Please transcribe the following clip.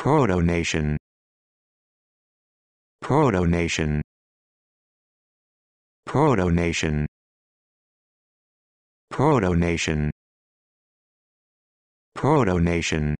Protonation Protonation Protonation Protonation Protonation